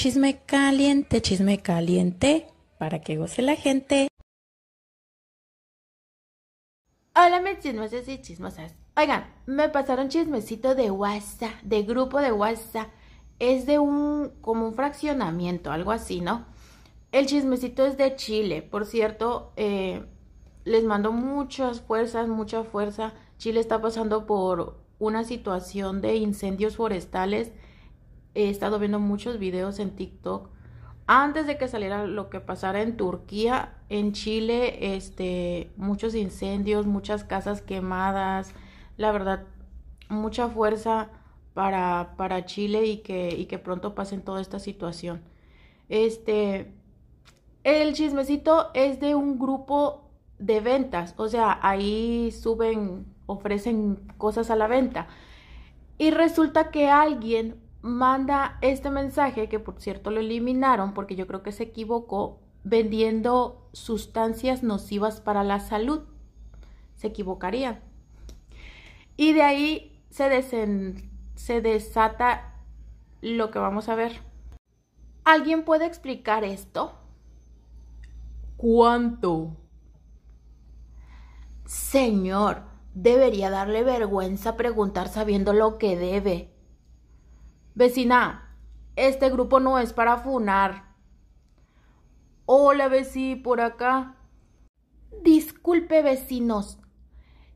Chisme caliente, chisme caliente, para que goce la gente. Hola, mis chismosas y chismosas. Oigan, me pasaron chismecito de WhatsApp, de grupo de WhatsApp. Es de un, como un fraccionamiento, algo así, ¿no? El chismecito es de Chile. Por cierto, eh, les mando muchas fuerzas, mucha fuerza. Chile está pasando por una situación de incendios forestales he estado viendo muchos videos en TikTok antes de que saliera lo que pasara en Turquía, en Chile, este, muchos incendios, muchas casas quemadas, la verdad, mucha fuerza para, para Chile y que, y que pronto pasen toda esta situación. Este, el chismecito es de un grupo de ventas, o sea, ahí suben, ofrecen cosas a la venta. Y resulta que alguien manda este mensaje, que por cierto lo eliminaron porque yo creo que se equivocó, vendiendo sustancias nocivas para la salud. Se equivocaría. Y de ahí se, se desata lo que vamos a ver. ¿Alguien puede explicar esto? ¿Cuánto? Señor, debería darle vergüenza preguntar sabiendo lo que debe. Vecina, este grupo no es para funar. Hola, veci, por acá. Disculpe, vecinos.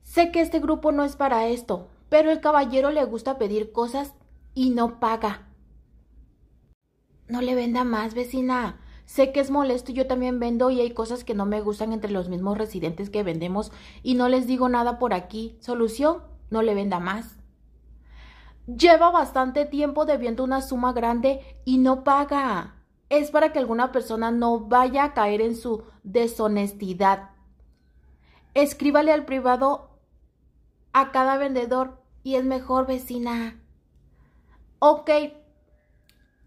Sé que este grupo no es para esto, pero el caballero le gusta pedir cosas y no paga. No le venda más, vecina. Sé que es molesto, y yo también vendo y hay cosas que no me gustan entre los mismos residentes que vendemos y no les digo nada por aquí. Solución, no le venda más lleva bastante tiempo debiendo una suma grande y no paga. Es para que alguna persona no vaya a caer en su deshonestidad. Escríbale al privado a cada vendedor y es mejor vecina. Ok,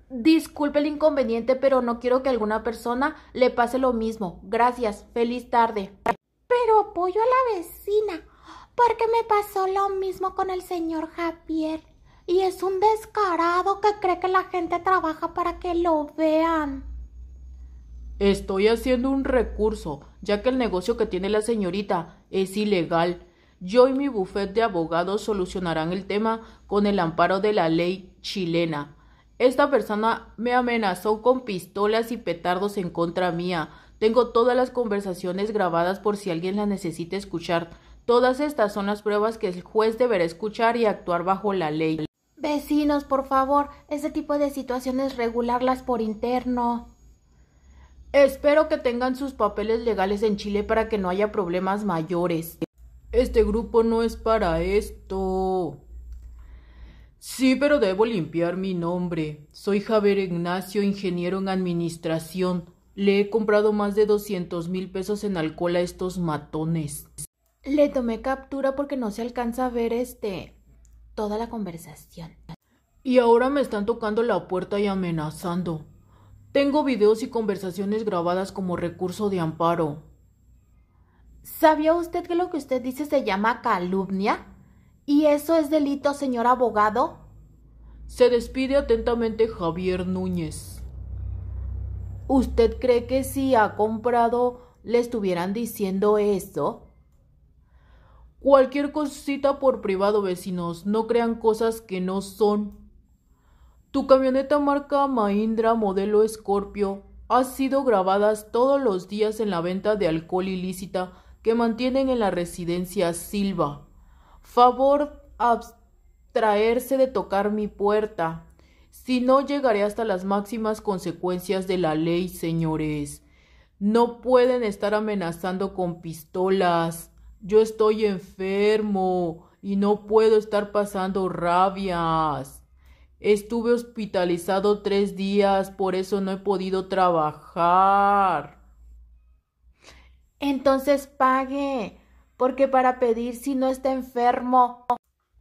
disculpe el inconveniente, pero no quiero que alguna persona le pase lo mismo. Gracias, feliz tarde. Pero apoyo a la vecina, porque me pasó lo mismo con el señor Javier. Y es un descarado que cree que la gente trabaja para que lo vean. Estoy haciendo un recurso, ya que el negocio que tiene la señorita es ilegal. Yo y mi bufete de abogados solucionarán el tema con el amparo de la ley chilena. Esta persona me amenazó con pistolas y petardos en contra mía. Tengo todas las conversaciones grabadas por si alguien la necesita escuchar. Todas estas son las pruebas que el juez deberá escuchar y actuar bajo la ley. Vecinos, por favor, ese tipo de situaciones regularlas por interno. Espero que tengan sus papeles legales en Chile para que no haya problemas mayores. Este grupo no es para esto. Sí, pero debo limpiar mi nombre. Soy Javier Ignacio, ingeniero en administración. Le he comprado más de doscientos mil pesos en alcohol a estos matones. Le tomé captura porque no se alcanza a ver este toda la conversación. Y ahora me están tocando la puerta y amenazando. Tengo videos y conversaciones grabadas como recurso de amparo. ¿Sabía usted que lo que usted dice se llama calumnia? ¿Y eso es delito, señor abogado? Se despide atentamente Javier Núñez. ¿Usted cree que si ha comprado le estuvieran diciendo eso? Cualquier cosita por privado, vecinos. No crean cosas que no son. Tu camioneta marca Mahindra modelo Scorpio ha sido grabada todos los días en la venta de alcohol ilícita que mantienen en la residencia Silva. Favor abstraerse de tocar mi puerta. Si no, llegaré hasta las máximas consecuencias de la ley, señores. No pueden estar amenazando con pistolas. Yo estoy enfermo y no puedo estar pasando rabias. Estuve hospitalizado tres días, por eso no he podido trabajar. Entonces pague, porque para pedir si no está enfermo.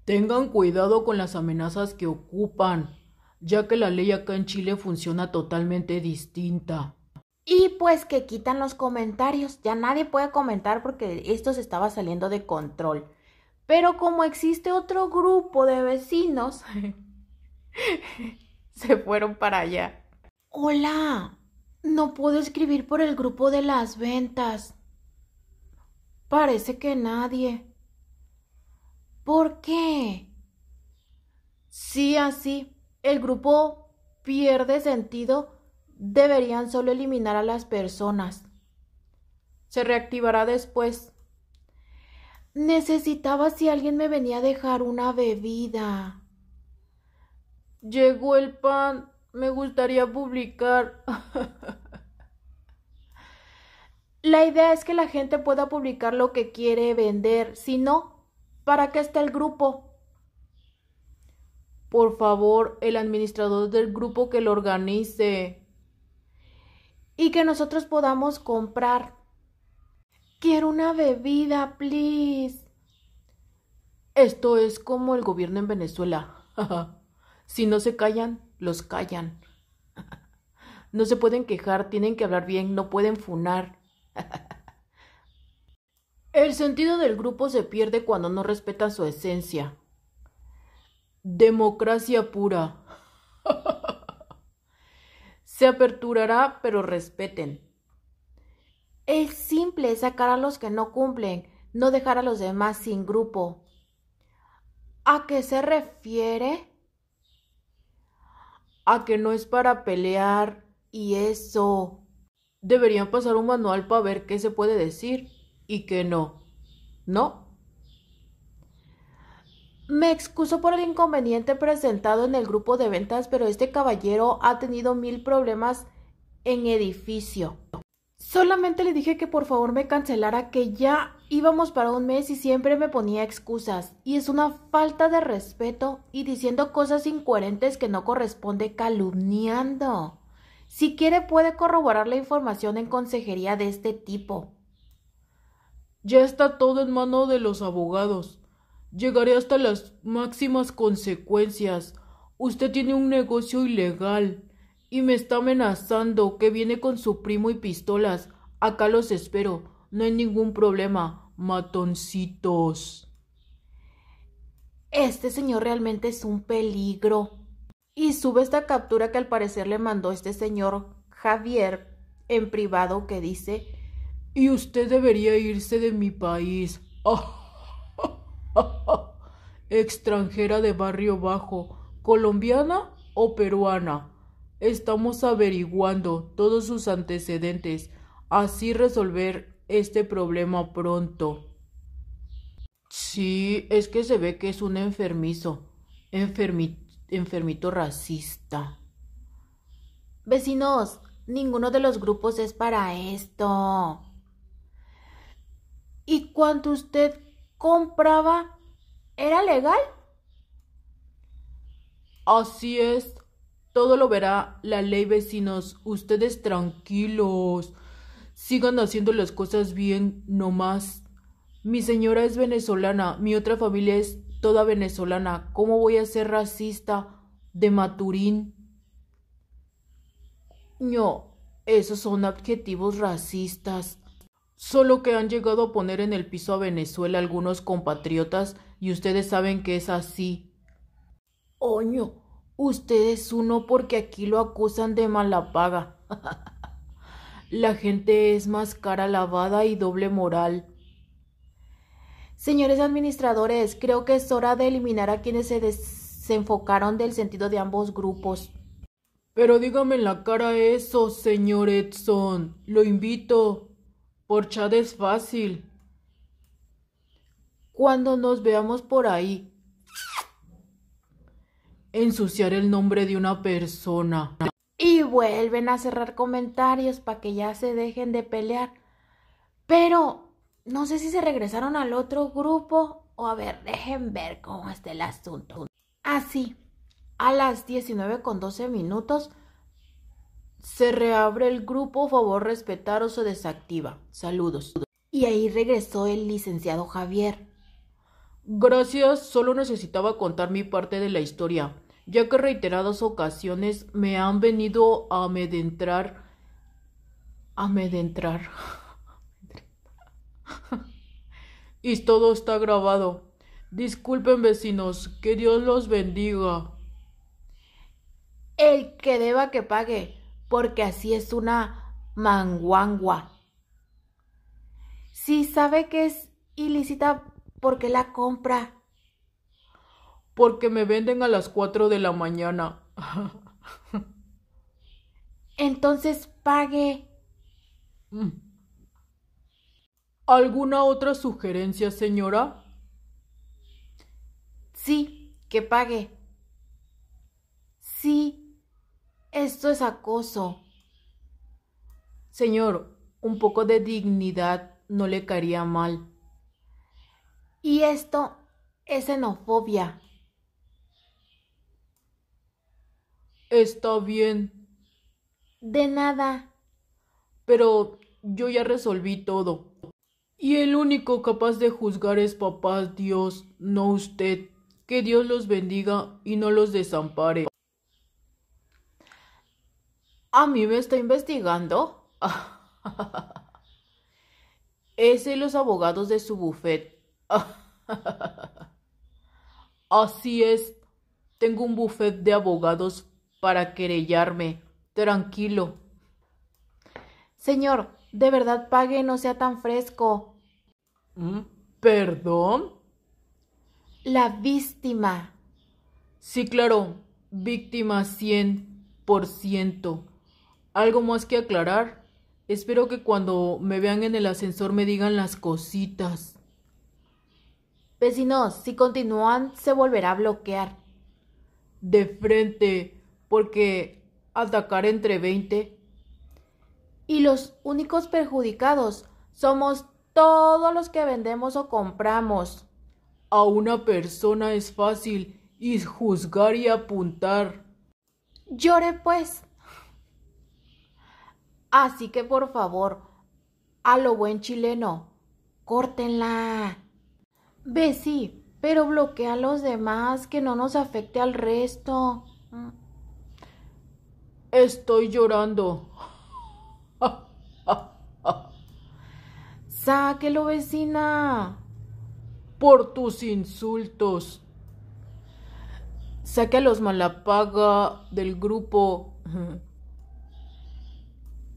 Tengan cuidado con las amenazas que ocupan, ya que la ley acá en Chile funciona totalmente distinta. Y pues que quitan los comentarios. Ya nadie puede comentar porque esto se estaba saliendo de control. Pero como existe otro grupo de vecinos, se fueron para allá. Hola, no puedo escribir por el grupo de las ventas. Parece que nadie. ¿Por qué? Sí, así. El grupo pierde sentido deberían solo eliminar a las personas. Se reactivará después. Necesitaba si alguien me venía a dejar una bebida. Llegó el pan. Me gustaría publicar. la idea es que la gente pueda publicar lo que quiere vender. Si no, ¿para qué está el grupo? Por favor, el administrador del grupo que lo organice y que nosotros podamos comprar. Quiero una bebida, please. Esto es como el gobierno en Venezuela. si no se callan, los callan. no se pueden quejar, tienen que hablar bien, no pueden funar. el sentido del grupo se pierde cuando no respeta su esencia. Democracia pura. Se aperturará, pero respeten. Es simple sacar a los que no cumplen, no dejar a los demás sin grupo. ¿A qué se refiere? A que no es para pelear y eso. Deberían pasar un manual para ver qué se puede decir y qué no. ¿No? Me excuso por el inconveniente presentado en el grupo de ventas, pero este caballero ha tenido mil problemas en edificio. Solamente le dije que por favor me cancelara, que ya íbamos para un mes y siempre me ponía excusas. Y es una falta de respeto y diciendo cosas incoherentes que no corresponde calumniando. Si quiere puede corroborar la información en consejería de este tipo. Ya está todo en mano de los abogados. Llegaré hasta las máximas consecuencias. Usted tiene un negocio ilegal y me está amenazando que viene con su primo y pistolas. Acá los espero. No hay ningún problema. Matoncitos. Este señor realmente es un peligro. Y sube esta captura que al parecer le mandó este señor Javier en privado que dice Y usted debería irse de mi país. Ah. extranjera de barrio bajo, colombiana o peruana. Estamos averiguando todos sus antecedentes, así resolver este problema pronto. Sí, es que se ve que es un enfermizo, enfermito racista. Vecinos, ninguno de los grupos es para esto. Y cuánto usted compraba era legal. Así es, todo lo verá la ley vecinos. Ustedes tranquilos. Sigan haciendo las cosas bien, no más. Mi señora es venezolana, mi otra familia es toda venezolana. ¿Cómo voy a ser racista de Maturín? No, esos son adjetivos racistas. Solo que han llegado a poner en el piso a Venezuela algunos compatriotas y ustedes saben que es así. Oño, usted es uno porque aquí lo acusan de mala paga. la gente es más cara lavada y doble moral. Señores administradores, creo que es hora de eliminar a quienes se desenfocaron del sentido de ambos grupos. Pero dígame en la cara eso, señor Edson. Lo invito. Por chat es fácil. Cuando nos veamos por ahí, ensuciar el nombre de una persona. Y vuelven a cerrar comentarios para que ya se dejen de pelear. Pero no sé si se regresaron al otro grupo o a ver, dejen ver cómo está el asunto. Así, a las 19 con 12 minutos se reabre el grupo, favor o se desactiva. Saludos. Y ahí regresó el licenciado Javier. Gracias, solo necesitaba contar mi parte de la historia, ya que reiteradas ocasiones me han venido a A medentrar. y todo está grabado. Disculpen vecinos, que Dios los bendiga. El que deba que pague porque así es una manguangua. Si sabe que es ilícita, porque la compra? Porque me venden a las 4 de la mañana. Entonces pague. Mm. ¿Alguna otra sugerencia, señora? Sí, que pague. Sí, esto es acoso. Señor, un poco de dignidad no le caería mal. Y esto es xenofobia. Está bien. De nada. Pero yo ya resolví todo. Y el único capaz de juzgar es papá Dios, no usted. Que Dios los bendiga y no los desampare. ¿A mí me está investigando? Ese los abogados de su buffet. Así es. Tengo un buffet de abogados para querellarme. Tranquilo. Señor, de verdad pague, no sea tan fresco. ¿Mm? ¿Perdón? La víctima. Sí, claro. Víctima 100%. ¿Algo más que aclarar? Espero que cuando me vean en el ascensor me digan las cositas. Vecinos, si continúan, se volverá a bloquear. De frente, porque atacar entre 20. Y los únicos perjudicados somos todos los que vendemos o compramos. A una persona es fácil y juzgar y apuntar. Llore pues. Así que por favor, a lo buen chileno, córtenla. Ve sí, pero bloquea a los demás, que no nos afecte al resto. Estoy llorando. Sáquelo, vecina. Por tus insultos. Saque los malapaga del grupo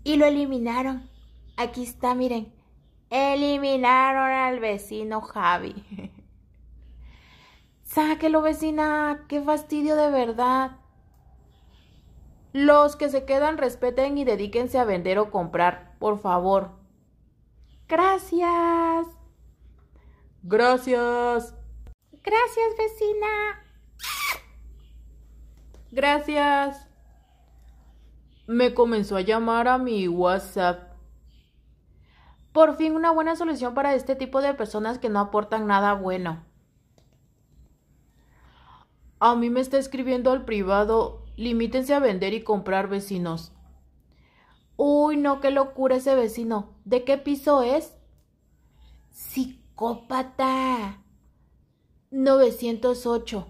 y lo eliminaron. Aquí está, miren. Eliminaron al vecino Javi. Sáquelo, vecina. Qué fastidio de verdad. Los que se quedan respeten y dedíquense a vender o comprar, por favor. Gracias. Gracias. Gracias, vecina. Gracias me comenzó a llamar a mi WhatsApp. Por fin una buena solución para este tipo de personas que no aportan nada bueno. A mí me está escribiendo al privado, limítense a vender y comprar vecinos. Uy, no, qué locura ese vecino. ¿De qué piso es? Psicópata. 908.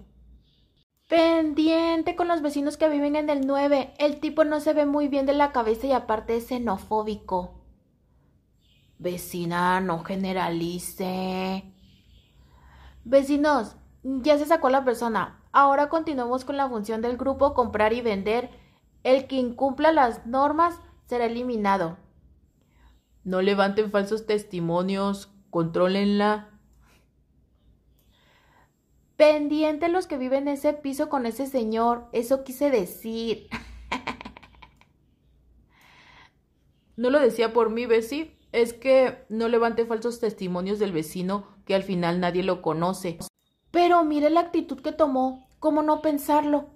Pendiente con los vecinos que viven en el 9. El tipo no se ve muy bien de la cabeza y aparte es xenofóbico. Vecina, no generalice. Vecinos, ya se sacó la persona. Ahora continuamos con la función del grupo comprar y vender. El que incumpla las normas será eliminado. No levanten falsos testimonios, contrólenla Pendiente los que viven en ese piso con ese señor. Eso quise decir. no lo decía por mí, Bessie. Es que no levante falsos testimonios del vecino que al final nadie lo conoce. Pero mire la actitud que tomó. ¿Cómo no pensarlo?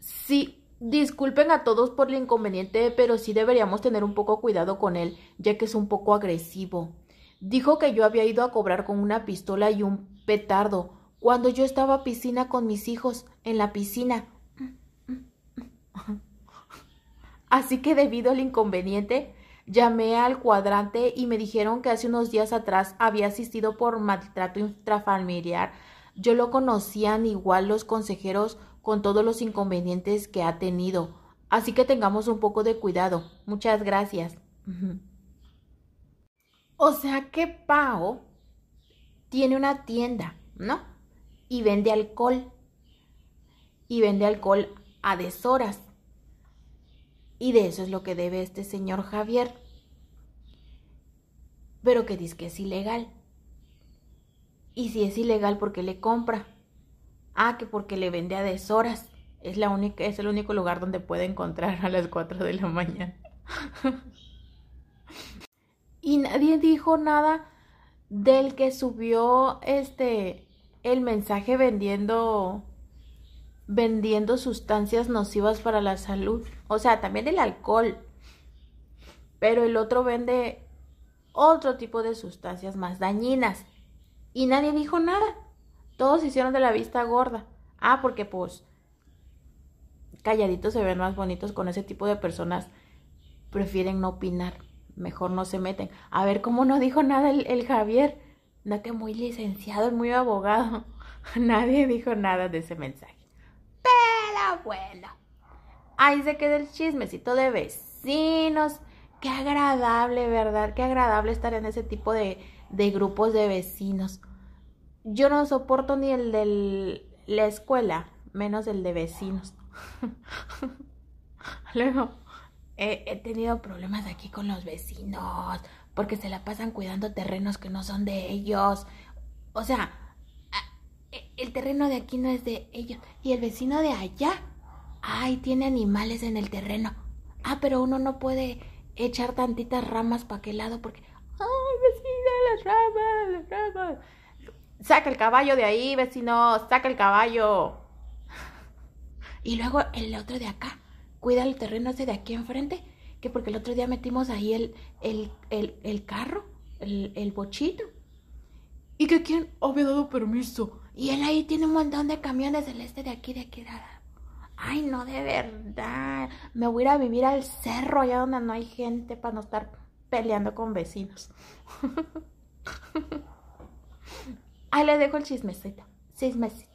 Sí, Disculpen a todos por el inconveniente, pero sí deberíamos tener un poco cuidado con él, ya que es un poco agresivo. Dijo que yo había ido a cobrar con una pistola y un cuando yo estaba a piscina con mis hijos, en la piscina. Así que debido al inconveniente, llamé al cuadrante y me dijeron que hace unos días atrás había asistido por maltrato intrafamiliar. Yo lo conocían igual los consejeros con todos los inconvenientes que ha tenido. Así que tengamos un poco de cuidado. Muchas gracias. O sea que Pao tiene una tienda, ¿no? Y vende alcohol. Y vende alcohol a deshoras. Y de eso es lo que debe este señor Javier. Pero que dice que es ilegal. Y si es ilegal, ¿por qué le compra? Ah, que porque le vende a deshoras. Es, la única, es el único lugar donde puede encontrar a las 4 de la mañana. y nadie dijo nada del que subió este el mensaje vendiendo vendiendo sustancias nocivas para la salud, o sea, también el alcohol. Pero el otro vende otro tipo de sustancias más dañinas y nadie dijo nada. Todos hicieron de la vista gorda. Ah, porque pues calladitos se ven más bonitos con ese tipo de personas. Prefieren no opinar mejor no se meten. A ver cómo no dijo nada el, Javier. No que muy licenciado, muy abogado. Nadie dijo nada de ese mensaje. Pero bueno. Ahí se queda el chismecito de vecinos. Qué agradable, ¿verdad? Qué agradable estar en ese tipo de, de grupos de vecinos. Yo no soporto ni el de la escuela, menos el de vecinos. Luego, he, tenido problemas aquí con los vecinos porque se la pasan cuidando terrenos que no son de ellos. O sea, e, el terreno de aquí no es de ellos. Y el vecino de allá, ay, tiene animales en el terreno. Ah, pero uno no puede echar tantitas ramas para aquel lado porque, ay, vecino, las ramas, las ramas. Saca el caballo de ahí, vecino, saca el caballo. Y luego el otro de acá cuida el terreno ese de aquí enfrente, que porque el otro día metimos ahí el, el, carro, el, bochito. Y que quien había dado permiso. Y él ahí tiene un montón de camiones este de aquí, de aquí, de allá. Ay, no, de verdad. Me voy a ir a vivir al cerro, allá donde no hay gente, para no estar peleando con vecinos. Ahí le dejo el chismecito. Chismecito.